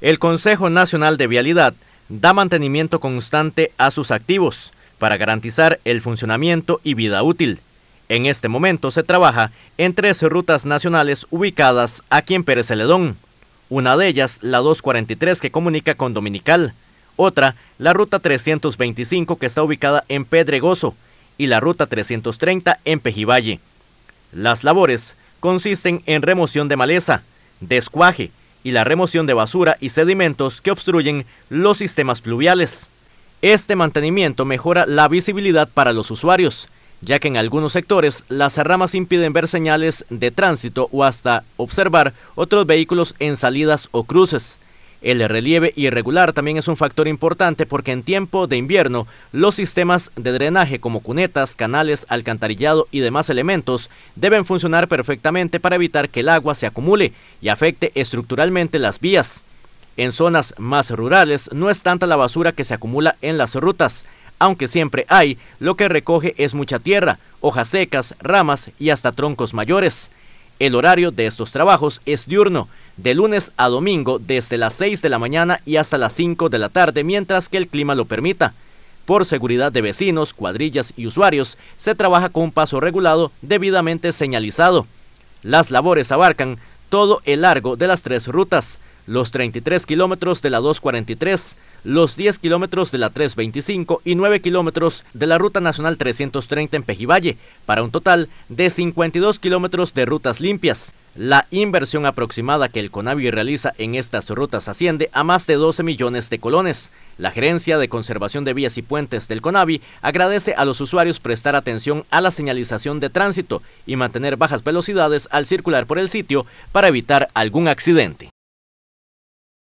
El Consejo Nacional de Vialidad da mantenimiento constante a sus activos para garantizar el funcionamiento y vida útil. En este momento se trabaja en tres rutas nacionales ubicadas aquí en Pérez Celedón. Una de ellas, la 243 que comunica con Dominical. Otra, la ruta 325 que está ubicada en Pedregoso y la ruta 330 en Pejivalle. Las labores consisten en remoción de maleza, descuaje, y la remoción de basura y sedimentos que obstruyen los sistemas pluviales. Este mantenimiento mejora la visibilidad para los usuarios, ya que en algunos sectores las ramas impiden ver señales de tránsito o hasta observar otros vehículos en salidas o cruces. El relieve irregular también es un factor importante porque en tiempo de invierno los sistemas de drenaje como cunetas, canales, alcantarillado y demás elementos deben funcionar perfectamente para evitar que el agua se acumule y afecte estructuralmente las vías. En zonas más rurales no es tanta la basura que se acumula en las rutas, aunque siempre hay, lo que recoge es mucha tierra, hojas secas, ramas y hasta troncos mayores. El horario de estos trabajos es diurno, de lunes a domingo desde las 6 de la mañana y hasta las 5 de la tarde mientras que el clima lo permita. Por seguridad de vecinos, cuadrillas y usuarios, se trabaja con un paso regulado debidamente señalizado. Las labores abarcan todo el largo de las tres rutas, los 33 kilómetros de la 243, los 10 kilómetros de la 325 y 9 kilómetros de la Ruta Nacional 330 en Pejivalle, para un total de 52 kilómetros de rutas limpias. La inversión aproximada que el CONAVI realiza en estas rutas asciende a más de 12 millones de colones. La Gerencia de Conservación de Vías y Puentes del CONAVI agradece a los usuarios prestar atención a la señalización de tránsito y mantener bajas velocidades al circular por el sitio para evitar algún accidente.